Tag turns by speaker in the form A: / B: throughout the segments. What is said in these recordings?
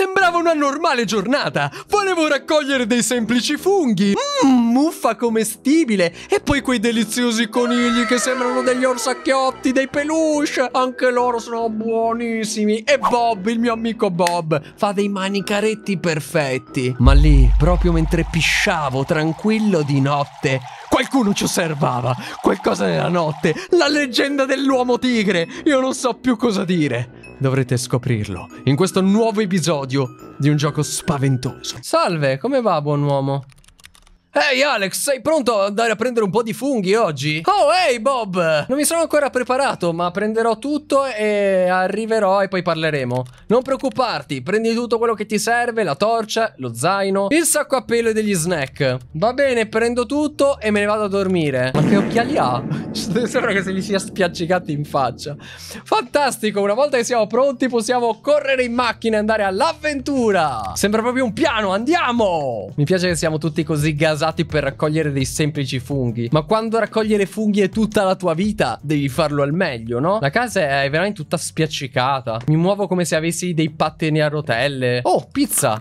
A: Sembrava una normale giornata. Volevo raccogliere dei semplici funghi. Mmm, muffa commestibile. E poi quei deliziosi conigli che sembrano degli orsacchiotti, dei peluche. Anche loro sono buonissimi. E Bob, il mio amico Bob, fa dei manicaretti perfetti. Ma lì, proprio mentre pisciavo tranquillo di notte, Qualcuno ci osservava, qualcosa nella notte, la leggenda dell'uomo tigre, io non so più cosa dire dovrete scoprirlo in questo nuovo episodio di un gioco spaventoso. Salve, come va, buon uomo? Ehi hey Alex, sei pronto ad andare a prendere un po' di funghi oggi? Oh ehi hey Bob! Non mi sono ancora preparato, ma prenderò tutto e arriverò e poi parleremo. Non preoccuparti, prendi tutto quello che ti serve, la torcia, lo zaino, il sacco a pelo e degli snack. Va bene, prendo tutto e me ne vado a dormire. Ma che occhiali ha? Sembra che se li sia spiaccicati in faccia. Fantastico, una volta che siamo pronti possiamo correre in macchina e andare all'avventura. Sembra proprio un piano, andiamo! Mi piace che siamo tutti così gasati per raccogliere dei semplici funghi. Ma quando raccogliere funghi è tutta la tua vita, devi farlo al meglio, no? La casa è veramente tutta spiaccicata. Mi muovo come se avessi sì, dei pateni a rotelle. Oh, pizza!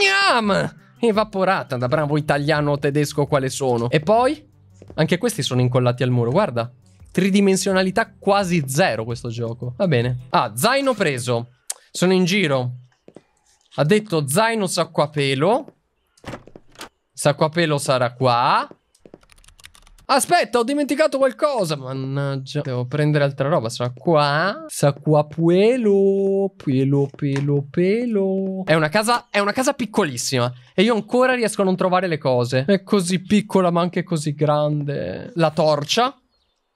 A: Gnam! Evaporata da bravo italiano o tedesco quale sono. E poi? Anche questi sono incollati al muro, guarda. Tridimensionalità quasi zero questo gioco. Va bene. Ah, zaino preso. Sono in giro. Ha detto zaino sacquapelo. Sacquapelo sarà qua. Aspetta, ho dimenticato qualcosa. Mannaggia. Devo prendere altra roba. Sarà qua. Sarà qua puelo. Pelo, pelo, pelo. È una casa, è una casa piccolissima. E io ancora riesco a non trovare le cose. È così piccola, ma anche così grande. La torcia.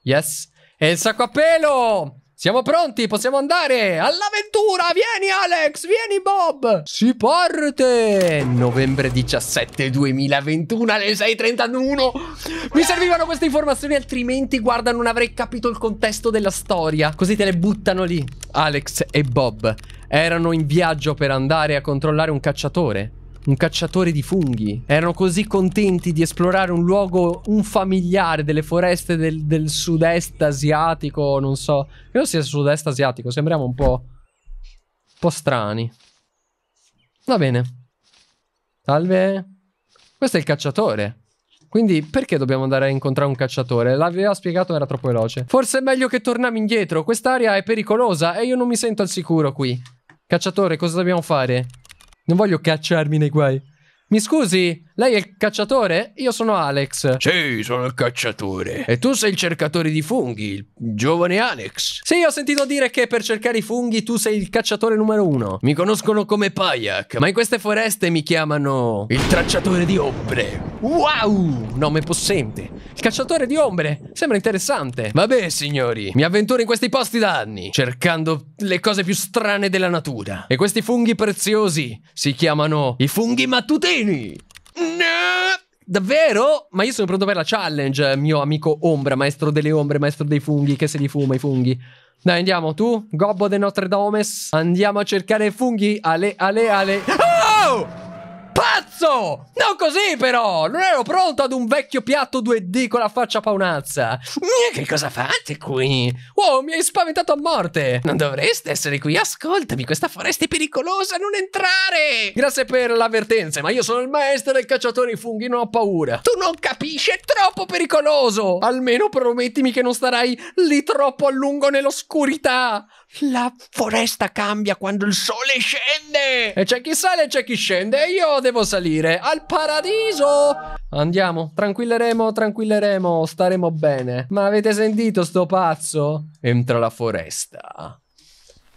A: Yes. E il sacco a pelo! Siamo pronti, possiamo andare all'avventura! Vieni Alex, vieni Bob! Si parte! Novembre 17 2021 alle 6.31! Mi servivano queste informazioni, altrimenti, guarda, non avrei capito il contesto della storia. Così te le buttano lì. Alex e Bob erano in viaggio per andare a controllare un cacciatore un cacciatore di funghi. Erano così contenti di esplorare un luogo un familiare delle foreste del, del sud-est asiatico, non so. Credo sia sud-est asiatico, sembriamo un po'... un po' strani. Va bene. Salve. Questo è il cacciatore. Quindi perché dobbiamo andare a incontrare un cacciatore? L'aveva spiegato, era troppo veloce. Forse è meglio che torniamo indietro. Quest'area è pericolosa e io non mi sento al sicuro qui. Cacciatore, cosa dobbiamo fare? Non voglio cacciarmi nei guai. Mi scusi? Lei è il cacciatore? Io sono Alex. Sì, sono il cacciatore. E tu sei il cercatore di funghi, il giovane Alex. Sì, ho sentito dire che per cercare i funghi tu sei il cacciatore numero uno. Mi conoscono come Payak, ma in queste foreste mi chiamano il tracciatore di ombre. Wow! Nome possente. Il cacciatore di ombre. Sembra interessante. Vabbè, signori, mi avventuro in questi posti da anni, cercando le cose più strane della natura. E questi funghi preziosi si chiamano i funghi mattutini. Davvero? Ma io sono pronto per la challenge, mio amico Ombra, maestro delle ombre, maestro dei funghi, che se li fuma i funghi. Dai, andiamo, tu, gobbo de Notre Dame, andiamo a cercare funghi, ale, ale, ale. Oh! cazzo! Non così però! Non ero pronto ad un vecchio piatto 2D con la faccia paonazza. Che cosa fate qui? Wow, mi hai spaventato a morte! Non dovreste essere qui, ascoltami, questa foresta è pericolosa, non entrare! Grazie per l'avvertenza, ma io sono il maestro del cacciatore funghi, non ho paura. Tu non capisci, è troppo pericoloso! Almeno promettimi che non starai lì troppo a lungo nell'oscurità! La foresta cambia quando il sole scende! E c'è chi sale e c'è chi scende, e io devo salire al paradiso! Andiamo, tranquilleremo, tranquilleremo, staremo bene. Ma avete sentito sto pazzo? Entra la foresta.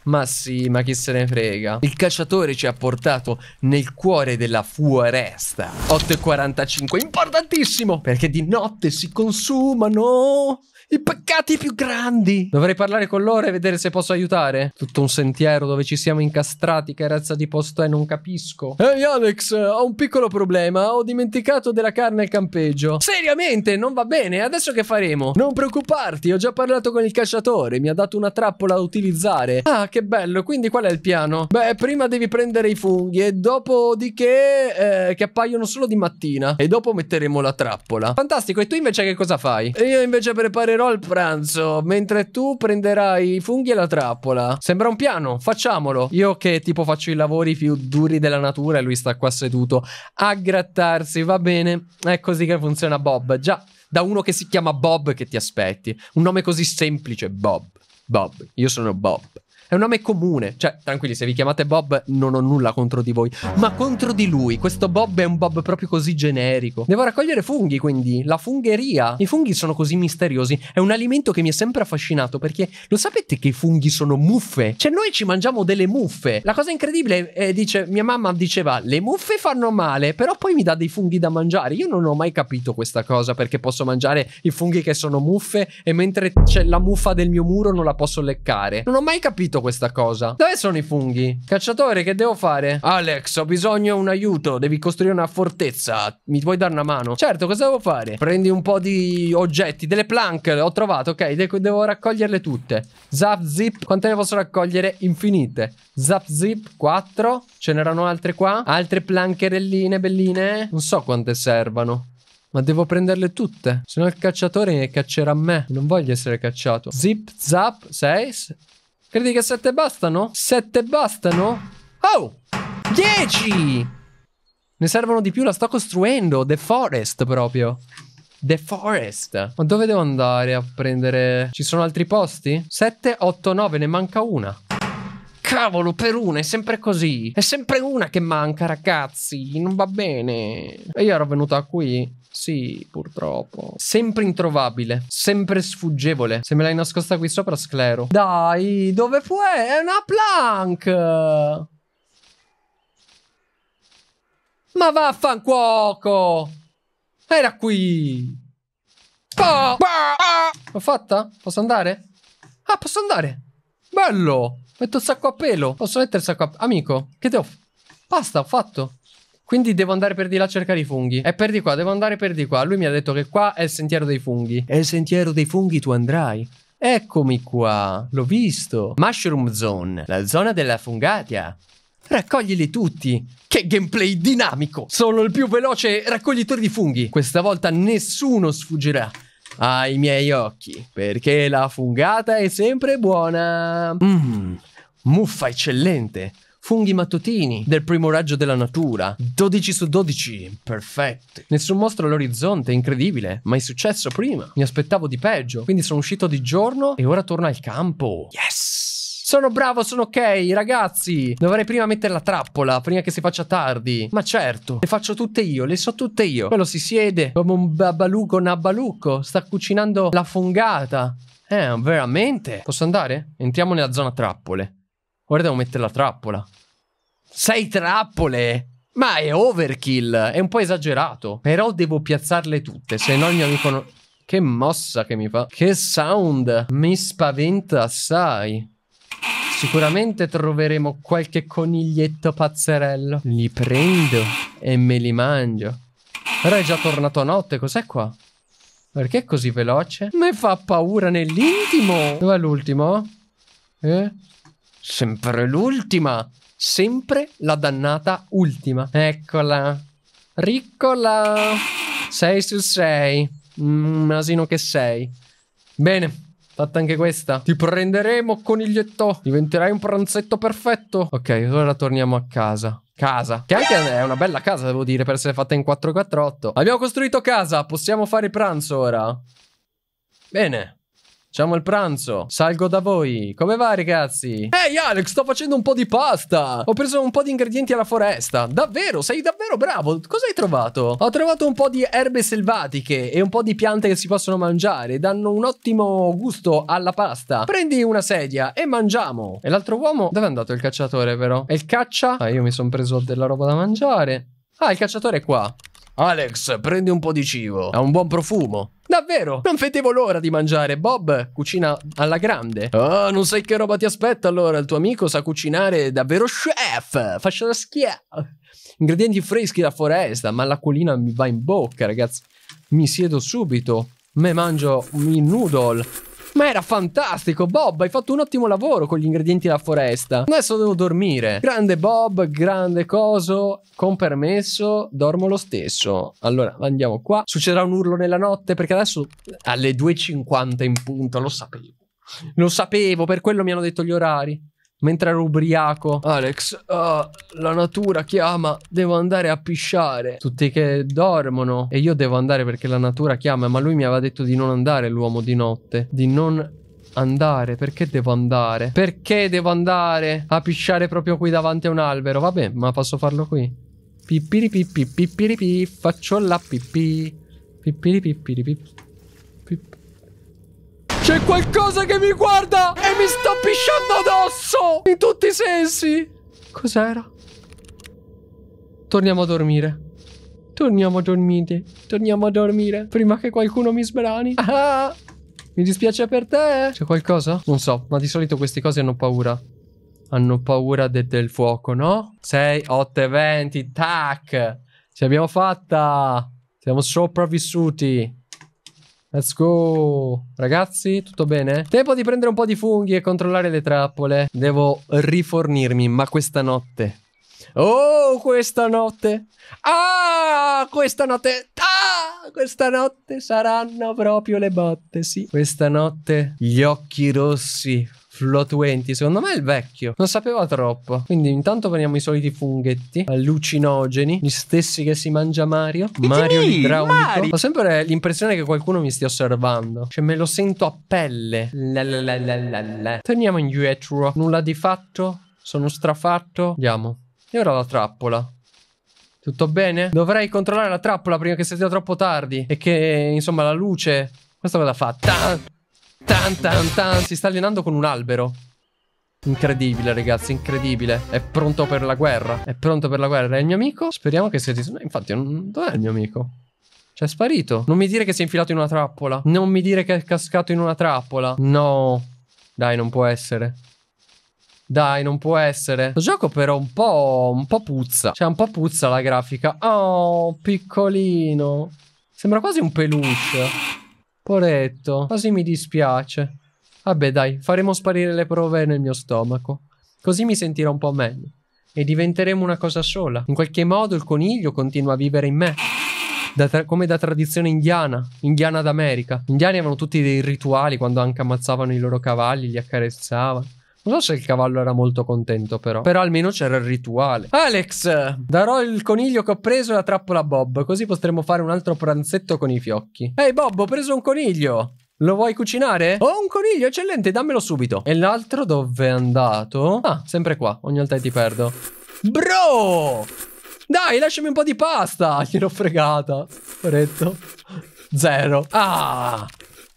A: Ma sì, ma chi se ne frega. Il cacciatore ci ha portato nel cuore della foresta. 8.45, importantissimo, perché di notte si consumano i peccati più grandi. Dovrei parlare con loro e vedere se posso aiutare. Tutto un sentiero dove ci siamo incastrati. Che razza di posto è? Non capisco. Ehi, hey Alex, ho un piccolo problema. Ho dimenticato della carne al campeggio. Seriamente, non va bene. Adesso che faremo? Non preoccuparti, ho già parlato con il cacciatore. Mi ha dato una trappola da utilizzare. Ah, che bello. Quindi qual è il piano? Beh, prima devi prendere i funghi e dopodiché eh, che appaiono solo di mattina. E dopo metteremo la trappola. Fantastico. E tu invece che cosa fai? io invece preparo preparerò il pranzo mentre tu prenderai i funghi e la trappola. Sembra un piano, facciamolo. Io che tipo faccio i lavori più duri della natura e lui sta qua seduto a grattarsi, va bene? È così che funziona Bob. Già, da uno che si chiama Bob che ti aspetti. Un nome così semplice, Bob. Bob, io sono Bob. È un nome comune. Cioè, tranquilli, se vi chiamate Bob, non ho nulla contro di voi. Ma contro di lui. Questo Bob è un Bob proprio così generico. Devo raccogliere funghi, quindi. La fungheria. I funghi sono così misteriosi. È un alimento che mi è sempre affascinato perché lo sapete che i funghi sono muffe? Cioè, noi ci mangiamo delle muffe. La cosa incredibile è, dice, mia mamma diceva, le muffe fanno male, però poi mi dà dei funghi da mangiare. Io non ho mai capito questa cosa perché posso mangiare i funghi che sono muffe e mentre c'è la muffa del mio muro non la posso leccare. Non ho mai capito capito questa cosa. Dove sono i funghi? Cacciatore, che devo fare? Alex, ho bisogno di un aiuto. Devi costruire una fortezza. Mi puoi dare una mano? Certo, cosa devo fare? Prendi un po' di oggetti, delle plank. Ho trovato, ok. De devo raccoglierle tutte. Zap, zip. Quante ne posso raccogliere? Infinite. Zap, zip. 4. Ce n'erano altre qua. Altre plancherelline belline. Non so quante servano. Ma devo prenderle tutte. Se no il cacciatore caccerà a me. Non voglio essere cacciato. Zip, zap, 6. Credi che 7 bastano? 7 bastano? Oh! 10! Ne servono di più, la sto costruendo. The Forest proprio. The Forest. Ma dove devo andare a prendere... Ci sono altri posti? 7, 8, 9, ne manca una. Cavolo, per una è sempre così. È sempre una che manca, ragazzi. Non va bene. E io ero venuta qui. Sì, purtroppo. Sempre introvabile. Sempre sfuggevole. Se me l'hai nascosta qui sopra, sclero. Dai, dove fu? È una plank. Ma vaffancuoco. Era qui. Oh. L'ho fatta? Posso andare? Ah, posso andare. Bello. Metto il sacco a pelo. Posso mettere il sacco a... Amico, che devo... Basta, ho fatto. Quindi devo andare per di là a cercare i funghi. È per di qua, devo andare per di qua. Lui mi ha detto che qua è il sentiero dei funghi. È il sentiero dei funghi, tu andrai. Eccomi qua, l'ho visto. Mushroom Zone, la zona della fungatia. Raccoglili tutti. Che gameplay dinamico. Sono il più veloce raccoglitore di funghi. Questa volta nessuno sfuggirà ai miei occhi, perché la fungata è sempre buona. Mmm, muffa eccellente. Funghi mattutini del primo raggio della natura. 12 su 12, perfetto. Nessun mostro all'orizzonte, incredibile. Ma è successo prima. Mi aspettavo di peggio. Quindi sono uscito di giorno e ora torno al campo. Yes! Sono bravo, sono ok, ragazzi. Dovrei prima mettere la trappola, prima che si faccia tardi. Ma certo, le faccio tutte io, le so tutte io. Quello si siede come un babaluco nabaluco. Sta cucinando la fungata. Eh, veramente? Posso andare? Entriamo nella zona trappole. Ora devo mettere la trappola. Sei trappole! Ma è overkill, è un po' esagerato. Però devo piazzarle tutte, se no il mio amico Che mossa che mi fa. Che sound. Mi spaventa assai. Sicuramente troveremo qualche coniglietto pazzerello. Li prendo e me li mangio. Però è già tornato a notte, cos'è qua? Perché è così veloce? Mi fa paura nell'intimo. Dov'è l'ultimo? Eh? Sempre l'ultima. Sempre la dannata ultima. Eccola. Riccola. 6 su 6. Mmm, asino che sei. Bene. Fatta anche questa. Ti prenderemo, coniglietto. Diventerai un pranzetto perfetto. Ok, ora torniamo a casa. Casa. Che anche è una bella casa, devo dire, per essere fatta in 448. Abbiamo costruito casa. Possiamo fare pranzo ora. Bene. Facciamo il pranzo. Salgo da voi. Come va, ragazzi? Ehi, hey, Alex, sto facendo un po' di pasta. Ho preso un po' di ingredienti alla foresta. Davvero, sei davvero bravo. Cosa hai trovato? Ho trovato un po' di erbe selvatiche e un po' di piante che si possono mangiare. Danno un ottimo gusto alla pasta. Prendi una sedia e mangiamo. E l'altro uomo... Dove è andato il cacciatore, però? E il caccia? Ah, io mi sono preso della roba da mangiare. Ah, il cacciatore è qua. Alex, prendi un po' di cibo. Ha un buon profumo. Davvero? Non vedevo l'ora di mangiare. Bob cucina alla grande. Oh, non sai che roba ti aspetta allora. Il tuo amico sa cucinare davvero chef. Faccia da schia. Ingredienti freschi da foresta, ma l'acquolina mi va in bocca, ragazzi. Mi siedo subito. Me mangio i noodle. Ma era fantastico, Bob, hai fatto un ottimo lavoro con gli ingredienti della foresta. Adesso devo dormire. Grande Bob, grande coso, con permesso, dormo lo stesso. Allora, andiamo qua. Succederà un urlo nella notte perché adesso alle 2.50 in punto, lo sapevo. Lo sapevo, per quello mi hanno detto gli orari mentre ero ubriaco. Alex, ah, la natura chiama, devo andare a pisciare. Tutti che dormono e io devo andare perché la natura chiama, ma lui mi aveva detto di non andare l'uomo di notte, di non andare? Perché devo andare? Perché devo andare a pisciare proprio qui davanti a un albero? Vabbè, ma posso farlo qui. pippi Pippiripipi, pippiripi, faccio la pipì. Pippiripipi, pippi. C'è qualcosa che mi guarda e mi sta pisciando addosso! In tutti i sensi! Cos'era? Torniamo a dormire. Torniamo a dormire. Torniamo a dormire. Prima che qualcuno mi sbrani. Ah! ah. Mi dispiace per te. C'è qualcosa? Non so, ma di solito queste cose hanno paura. Hanno paura de del fuoco, no? 6, 8 e 20. Tac! Ci abbiamo fatta! Siamo sopravvissuti. Let's go. Ragazzi, tutto bene? Tempo di prendere un po' di funghi e controllare le trappole. Devo rifornirmi, ma questa notte. Oh, questa notte. Ah, questa notte. Ah, questa notte saranno proprio le botte, sì. Questa notte gli occhi rossi Flotuenti, secondo me è il vecchio. Non sapeva troppo. Quindi intanto veniamo i soliti funghetti allucinogeni, gli stessi che si mangia Mario. It's Mario me, idraulico. Mario. Ho sempre l'impressione che qualcuno mi stia osservando. Cioè me lo sento a pelle. La, Torniamo in Yetro. Nulla di fatto. Sono strafatto. Andiamo. E ora la trappola. Tutto bene? Dovrei controllare la trappola prima che sia troppo tardi. E che, insomma, la luce... Questa cosa fa... Tan tan tan, si sta allenando con un albero. Incredibile, ragazzi, incredibile. È pronto per la guerra. È pronto per la guerra. È il mio amico? Speriamo che sia... Eh, infatti, dov'è il mio amico? Cioè, è sparito. Non mi dire che si è infilato in una trappola. Non mi dire che è cascato in una trappola. No. Dai, non può essere. Dai, non può essere. Lo gioco però un po'... un po' puzza. Cioè, un po' puzza la grafica. Oh, piccolino. Sembra quasi un peluche. Poretto, quasi mi dispiace. Vabbè dai, faremo sparire le prove nel mio stomaco. Così mi sentirò un po' meglio. E diventeremo una cosa sola. In qualche modo il coniglio continua a vivere in me. Da come da tradizione indiana, indiana d'America. Gli indiani avevano tutti dei rituali quando anche ammazzavano i loro cavalli, li accarezzavano. Non so se il cavallo era molto contento però. Però almeno c'era il rituale. Alex, darò il coniglio che ho preso e la trappola a Bob. Così potremo fare un altro pranzetto con i fiocchi. Ehi hey Bob, ho preso un coniglio. Lo vuoi cucinare? Ho oh, un coniglio, eccellente, dammelo subito. E l'altro dove è andato? Ah, sempre qua. Ogni volta ti perdo. Bro! Dai, lasciami un po' di pasta. Gliel'ho fregata. Poretto. Zero. Ah!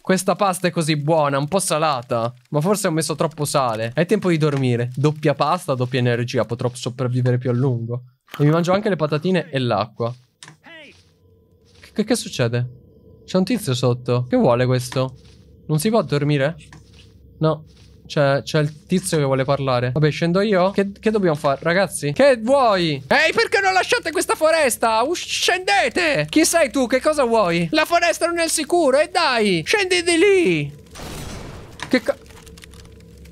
A: Questa pasta è così buona, un po' salata. Ma forse ho messo troppo sale. È tempo di dormire. Doppia pasta, doppia energia. Potrò sopravvivere più a lungo. E mi mangio anche le patatine e l'acqua. Che, che succede? C'è un tizio sotto. Che vuole questo? Non si può dormire? No. C'è, c'è il tizio che vuole parlare. Vabbè, scendo io. Che, che dobbiamo fare, ragazzi? Che vuoi? Ehi, perché non lasciate questa foresta? scendete! Chi sei tu? Che cosa vuoi? La foresta non è al sicuro, e eh dai! Scendi di lì! Che cazzo?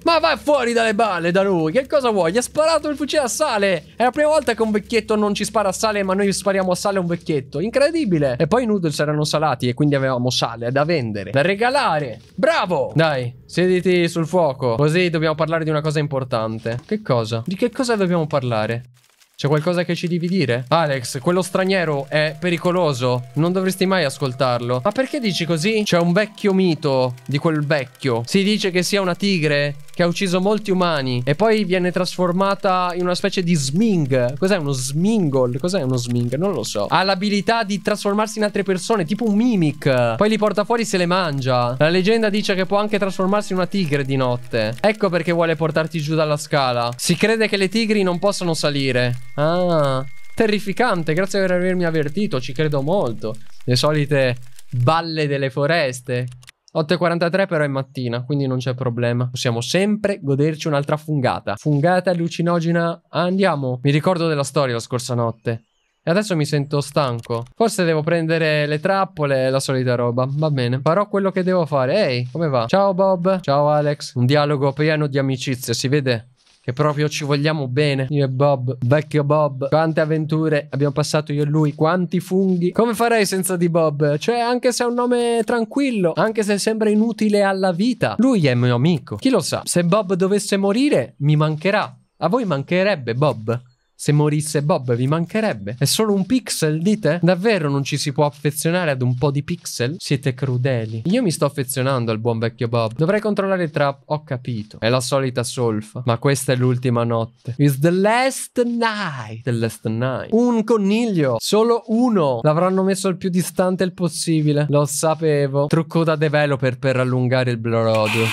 A: Ma vai fuori dalle balle da lui, che cosa vuoi? Gli ha sparato il fucile a sale! È la prima volta che un vecchietto non ci spara a sale, ma noi spariamo a sale a un vecchietto. Incredibile! E poi i noodles erano salati e quindi avevamo sale da vendere, da regalare. Bravo! Dai, siediti sul fuoco, così dobbiamo parlare di una cosa importante. Che cosa? Di che cosa dobbiamo parlare? C'è qualcosa che ci devi dire? Alex, quello straniero è pericoloso. Non dovresti mai ascoltarlo. Ma perché dici così? C'è un vecchio mito di quel vecchio. Si dice che sia una tigre che ha ucciso molti umani e poi viene trasformata in una specie di sming. Cos'è uno smingol? Cos'è uno sming? Non lo so. Ha l'abilità di trasformarsi in altre persone, tipo un mimic. Poi li porta fuori e se le mangia. La leggenda dice che può anche trasformarsi in una tigre di notte. Ecco perché vuole portarti giù dalla scala. Si crede che le tigri non possano salire. Ah, terrificante. Grazie per avermi avvertito, ci credo molto. Le solite balle delle foreste. 8.43 però è mattina, quindi non c'è problema. Possiamo sempre goderci un'altra fungata. Fungata allucinogena. Andiamo. Mi ricordo della storia la scorsa notte. E adesso mi sento stanco. Forse devo prendere le trappole e la solita roba. Va bene. Farò quello che devo fare. Ehi, come va? Ciao Bob. Ciao Alex. Un dialogo pieno di amicizia, si vede? che proprio ci vogliamo bene. Io e Bob, vecchio Bob, quante avventure abbiamo passato io e lui, quanti funghi. Come farei senza di Bob? Cioè, anche se è un nome tranquillo, anche se sembra inutile alla vita, lui è mio amico. Chi lo sa, se Bob dovesse morire, mi mancherà. A voi mancherebbe Bob? Se morisse Bob vi mancherebbe? È solo un pixel, dite? Davvero non ci si può affezionare ad un po' di pixel? Siete crudeli. Io mi sto affezionando al buon vecchio Bob. Dovrei controllare il trap, ho capito. È la solita solfa. Ma questa è l'ultima notte. It's the last night. The last night. Un coniglio. Solo uno. L'avranno messo il più distante il possibile. Lo sapevo. Trucco da developer per allungare il blorodio.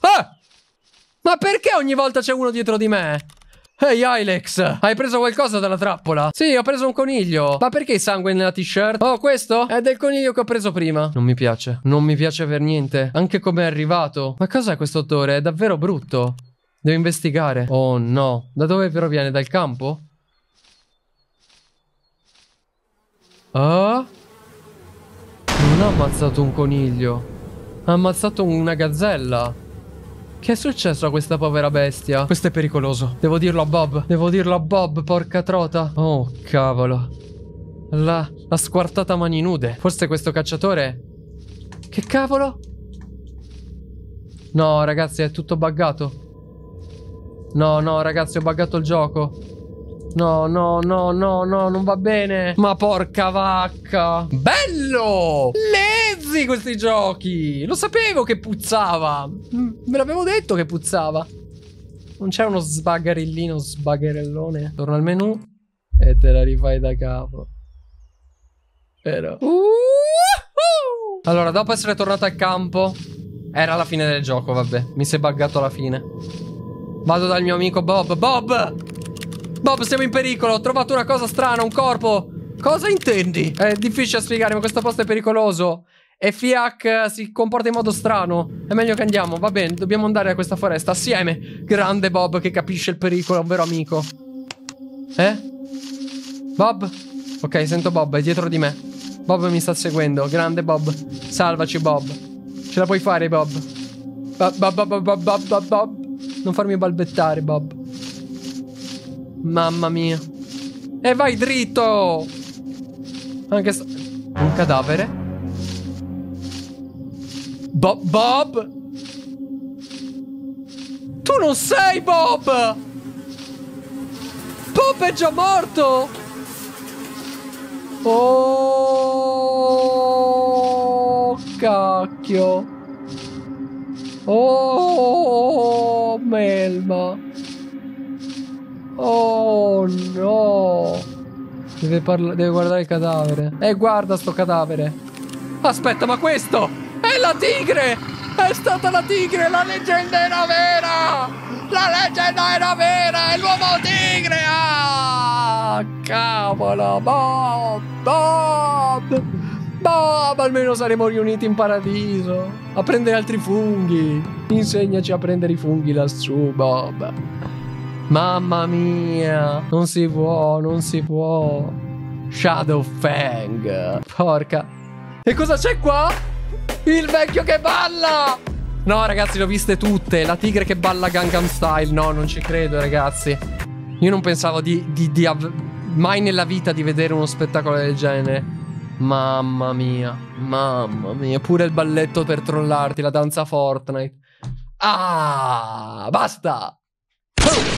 A: Ah! Ma perché ogni volta c'è uno dietro di me? Ehi hey Ilex, hai preso qualcosa dalla trappola? Sì, ho preso un coniglio. Ma perché sangue nella t-shirt? Oh, questo? È del coniglio che ho preso prima. Non mi piace. Non mi piace per niente. Anche come è arrivato. Ma cos'è questo odore? È davvero brutto. Devo investigare. Oh no. Da dove però viene? Dal campo? Ah? Non ha ammazzato un coniglio. Ha ammazzato una gazzella. Che è successo a questa povera bestia? Questo è pericoloso. Devo dirlo a Bob. Devo dirlo a Bob, porca trota. Oh, cavolo. L'ha, l'ha squartata mani nude. Forse questo cacciatore... Che cavolo? No, ragazzi, è tutto buggato. No, no, ragazzi, ho buggato il gioco. No, no, no, no, no, non va bene. Ma porca vacca. Bello! Lezzi questi giochi. Lo sapevo che puzzava. Me l'avevo detto che puzzava. Non c'è uno sbagarellino, sbagherellone. Torno al menu e te la rifai da capo. Vero? Allora, dopo essere tornato al campo, era la fine del gioco, vabbè. Mi si è buggato alla fine. Vado dal mio amico Bob. Bob! Bob, siamo in pericolo. Ho trovato una cosa strana, un corpo. Cosa intendi? È difficile spiegare, ma questo posto è pericoloso. E Fiac eh, si comporta in modo strano. È meglio che andiamo. Va bene, dobbiamo andare a questa foresta assieme. Grande Bob che capisce il pericolo, è un vero amico. Eh? Bob? Ok, sento Bob, è dietro di me. Bob mi sta seguendo. Grande Bob. Salvaci, Bob. Ce la puoi fare, Bob. Bob, Bob, Bob, Bob, Bob, Bob. Non farmi balbettare, Bob. Mamma mia. E vai dritto! Anche se... Un cadavere. Bob, Bob! Tu non sei Bob! Bob è già morto! Oh, cacchio! Oh, melma! Deve, deve guardare il cadavere. Eh, guarda sto cadavere. Aspetta, ma questo è la tigre! È stata la tigre! La leggenda era vera! La leggenda era vera! È l'uomo tigre! Ah, cavolo! Bob! Bob! Bob! Almeno saremo riuniti in paradiso! A prendere altri funghi! Insegnaci a prendere i funghi lassù, Bob! Mamma mia, non si può, non si può. Shadow Fang. Porca. E cosa c'è qua? Il vecchio che balla! No, ragazzi, le ho viste tutte. La tigre che balla Gangnam Style. No, non ci credo, ragazzi. Io non pensavo di, di, di mai nella vita di vedere uno spettacolo del genere. Mamma mia, mamma mia. Pure il balletto per trollarti, la danza Fortnite. Ah, basta!